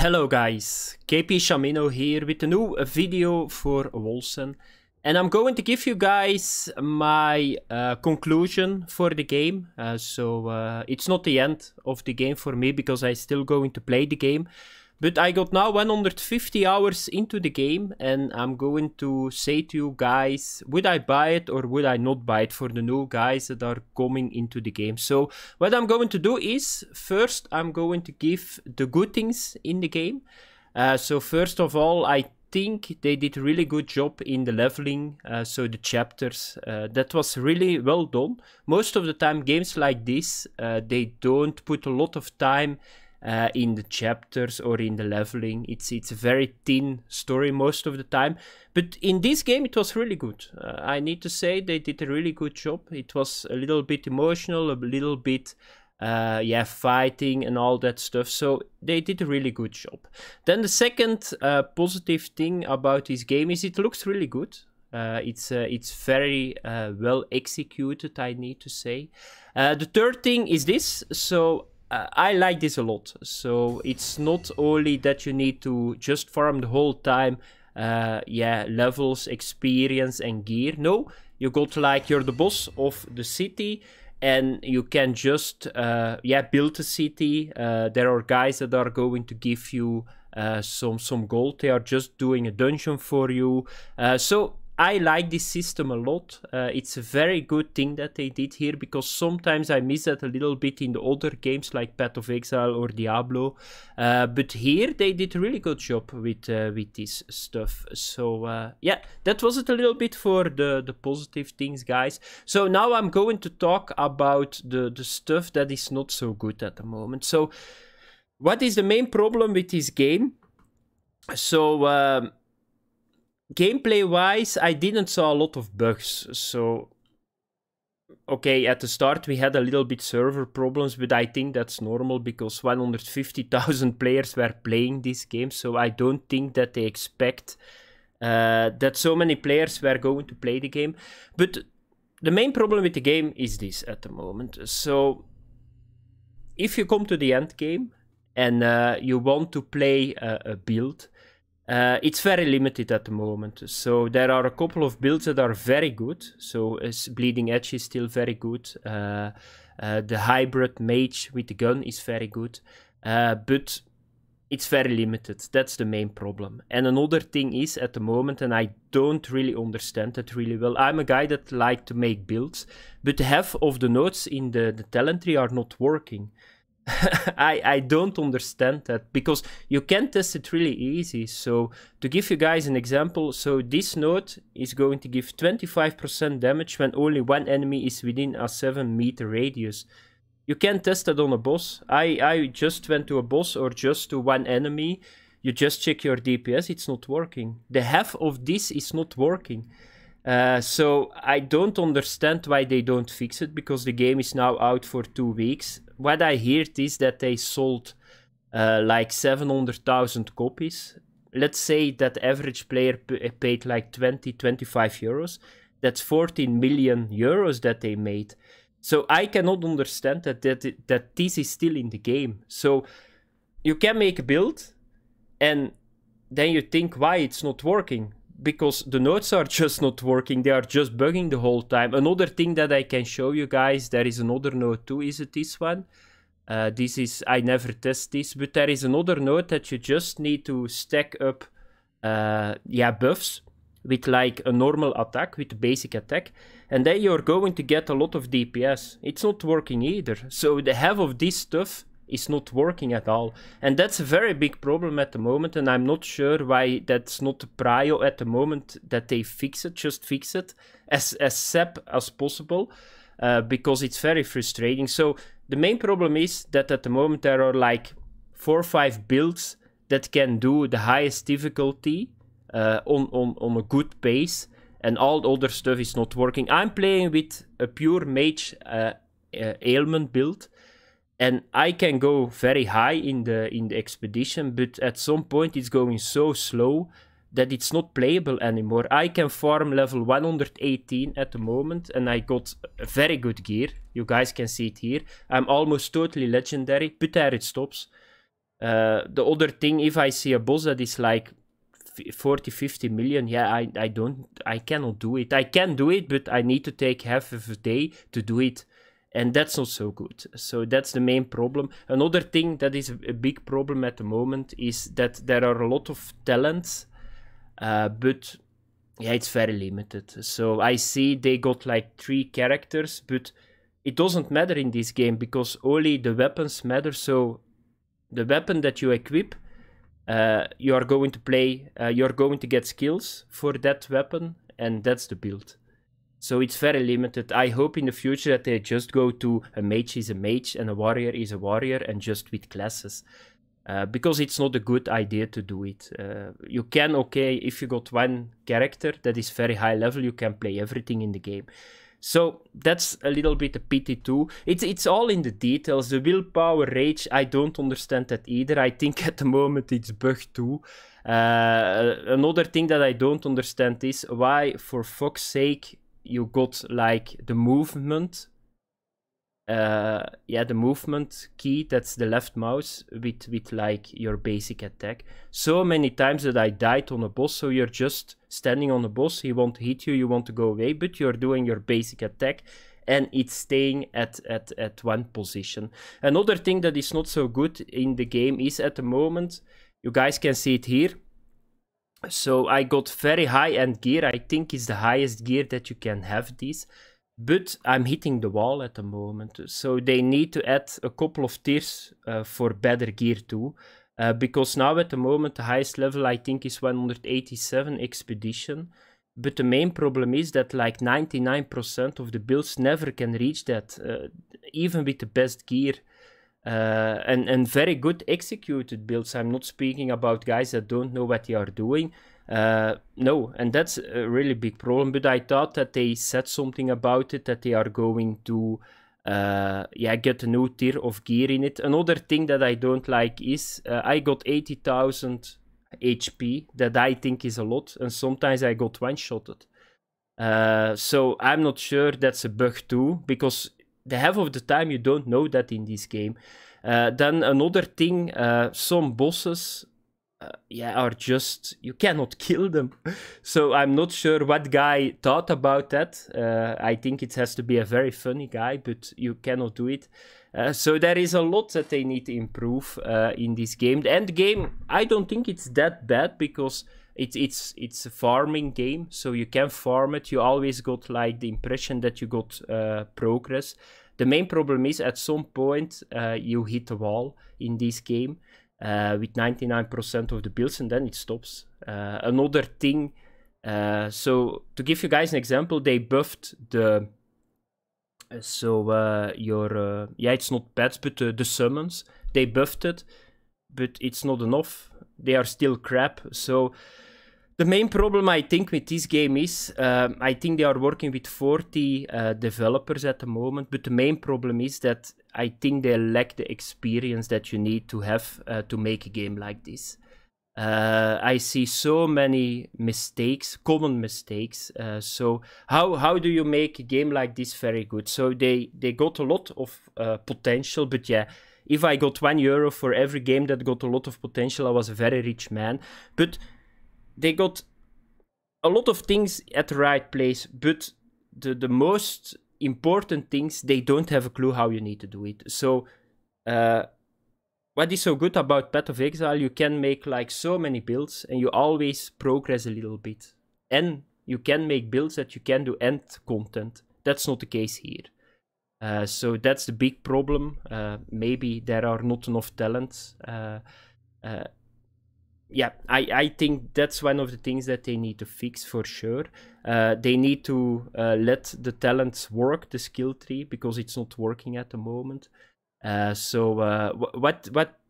Hello guys, KP Shamino here with a new video for Wolsen and I'm going to give you guys my uh, conclusion for the game. Uh, so uh, it's not the end of the game for me because I'm still going to play the game but I got now 150 hours into the game and I'm going to say to you guys, would I buy it or would I not buy it for the new guys that are coming into the game. So what I'm going to do is, first I'm going to give the good things in the game. Uh, so first of all, I think they did a really good job in the leveling, uh, so the chapters. Uh, that was really well done. Most of the time games like this, uh, they don't put a lot of time uh, in the chapters or in the leveling. It's it's a very thin story most of the time. But in this game, it was really good. Uh, I need to say they did a really good job. It was a little bit emotional, a little bit. Uh, yeah, fighting and all that stuff. So they did a really good job. Then the second uh, positive thing about this game is it looks really good. Uh, it's uh, it's very uh, well executed, I need to say. Uh, the third thing is this. So uh, I like this a lot. So it's not only that you need to just farm the whole time, uh, yeah, levels, experience, and gear. No, you got like you're the boss of the city, and you can just uh, yeah build a city. Uh, there are guys that are going to give you. Uh, some some gold they are just doing a dungeon for you uh, so I like this system a lot. Uh, it's a very good thing that they did here because sometimes I miss that a little bit in the older games like Path of Exile or Diablo. Uh, but here they did a really good job with uh, with this stuff. So uh, yeah, that was it a little bit for the the positive things, guys. So now I'm going to talk about the the stuff that is not so good at the moment. So what is the main problem with this game? So. Um, gameplay-wise, I didn't saw a lot of bugs, so... Okay, at the start we had a little bit server problems, but I think that's normal because 150,000 players were playing this game, so I don't think that they expect uh, that so many players were going to play the game. But the main problem with the game is this at the moment. So if you come to the end game and uh, you want to play a build uh, it's very limited at the moment. So there are a couple of builds that are very good. So uh, Bleeding Edge is still very good. Uh, uh, the hybrid mage with the gun is very good. Uh, but it's very limited. That's the main problem. And another thing is at the moment, and I don't really understand that really well. I'm a guy that like to make builds, but half of the nodes in the, the talent tree are not working. I, I don't understand that because you can test it really easy. So to give you guys an example, so this node is going to give 25% damage when only one enemy is within a 7 meter radius. You can test that on a boss. I, I just went to a boss or just to one enemy. You just check your DPS, it's not working. The half of this is not working. Uh, so I don't understand why they don't fix it because the game is now out for two weeks. What I heard is that they sold uh, like 700,000 copies. Let's say that average player uh, paid like 20, 25 euros. That's 14 million euros that they made. So I cannot understand that that that this is still in the game. So you can make a build, and then you think why it's not working because the notes are just not working. They are just bugging the whole time. Another thing that I can show you guys, there is another note too. Is it this one? Uh, this is, I never test this, but there is another note that you just need to stack up uh, yeah, buffs with like a normal attack, with basic attack. And then you're going to get a lot of DPS. It's not working either. So the half of this stuff is not working at all. And that's a very big problem at the moment, and I'm not sure why that's not the prio at the moment that they fix it, just fix it as, as SEP as possible, uh, because it's very frustrating. So the main problem is that at the moment there are like four or five builds that can do the highest difficulty uh, on, on, on a good pace, and all the other stuff is not working. I'm playing with a pure mage uh, uh ailment build, and I can go very high in the in the expedition, but at some point it's going so slow that it's not playable anymore. I can farm level 118 at the moment, and I got very good gear. You guys can see it here. I'm almost totally legendary, but there it stops. Uh, the other thing, if I see a boss that is like 40, 50 million, yeah, I, I don't, I cannot do it. I can do it, but I need to take half of a day to do it and that's not so good. So that's the main problem. Another thing that is a big problem at the moment is that there are a lot of talents, uh, but yeah, it's very limited. So I see they got like three characters, but it doesn't matter in this game because only the weapons matter. So the weapon that you equip, uh, you are going to play, uh, you are going to get skills for that weapon, and that's the build. So it's very limited. I hope in the future that they just go to a mage is a mage and a warrior is a warrior and just with classes. Uh, because it's not a good idea to do it. Uh, you can, okay, if you got one character that is very high level, you can play everything in the game. So that's a little bit a pity too. It's it's all in the details. The willpower, rage, I don't understand that either. I think at the moment it's bug too. Uh, another thing that I don't understand is why, for fuck's sake, you got like the movement uh, yeah, the movement key, that's the left mouse with, with like your basic attack. So many times that I died on a boss, so you're just standing on a boss, he won't hit you, you want to go away, but you're doing your basic attack and it's staying at, at, at one position. Another thing that is not so good in the game is at the moment, you guys can see it here, so I got very high-end gear. I think is the highest gear that you can have these. But I'm hitting the wall at the moment. So they need to add a couple of tiers uh, for better gear too. Uh, because now at the moment the highest level I think is 187 Expedition. But the main problem is that like 99% of the builds never can reach that. Uh, even with the best gear uh, and and very good executed builds. I'm not speaking about guys that don't know what they are doing. Uh, no, and that's a really big problem. But I thought that they said something about it that they are going to, uh, yeah, get a new tier of gear in it. Another thing that I don't like is uh, I got eighty thousand HP that I think is a lot, and sometimes I got one shotted. Uh, so I'm not sure that's a bug too because the half of the time you don't know that in this game. Uh, then another thing, uh, some bosses uh, yeah, are just you cannot kill them. so I'm not sure what guy thought about that. Uh, I think it has to be a very funny guy, but you cannot do it. Uh, so there is a lot that they need to improve uh, in this game. The end game, I don't think it's that bad because it's it's it's a farming game, so you can farm it. You always got like the impression that you got uh, progress. The main problem is at some point uh, you hit a wall in this game uh, with 99% of the builds, and then it stops. Uh, another thing. Uh, so to give you guys an example, they buffed the uh, so uh, your uh, yeah it's not pets, but uh, the summons they buffed it but it's not enough they are still crap so the main problem I think with this game is, uh, I think they are working with 40 uh, developers at the moment, but the main problem is that I think they lack the experience that you need to have uh, to make a game like this. Uh, I see so many mistakes, common mistakes. Uh, so how how do you make a game like this very good? So they they got a lot of uh, potential, but yeah, if I got one euro for every game that got a lot of potential, I was a very rich man. But they got a lot of things at the right place, but the, the most important things, they don't have a clue how you need to do it. So, uh, what is so good about Path of Exile, you can make like so many builds and you always progress a little bit. And you can make builds that you can do end content. That's not the case here. Uh, so that's the big problem. Uh, maybe there are not enough talents. Uh, uh yeah, I, I think that's one of the things that they need to fix for sure. Uh, they need to uh, let the talents work the skill tree because it's not working at the moment. Uh, so uh, what what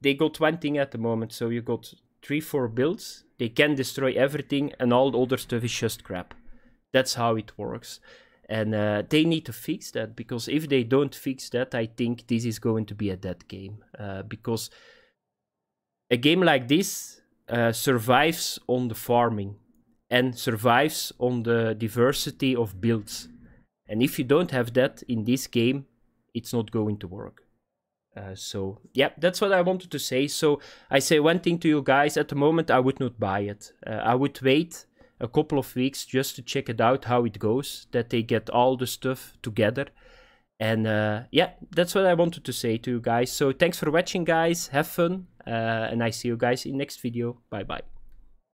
they got one thing at the moment. So you got three four builds. They can destroy everything, and all the other stuff is just crap. That's how it works, and uh, they need to fix that because if they don't fix that, I think this is going to be a dead game uh, because a game like this uh, survives on the farming and survives on the diversity of builds. And if you don't have that in this game, it's not going to work. Uh, so yeah, that's what I wanted to say. So I say one thing to you guys: at the moment, I would not buy it. Uh, I would wait a couple of weeks just to check it out how it goes. That they get all the stuff together. And uh, yeah, that's what I wanted to say to you guys. So thanks for watching, guys. Have fun. Uh, and I see you guys in next video. Bye bye.